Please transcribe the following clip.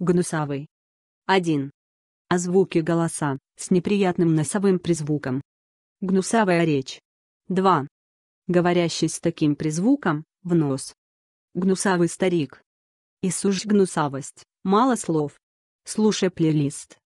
гнусавый. 1. О а звуке голоса, с неприятным носовым призвуком. Гнусавая речь. 2. Говорящий с таким призвуком, в нос. Гнусавый старик. И сужь гнусавость, мало слов. Слушай плейлист.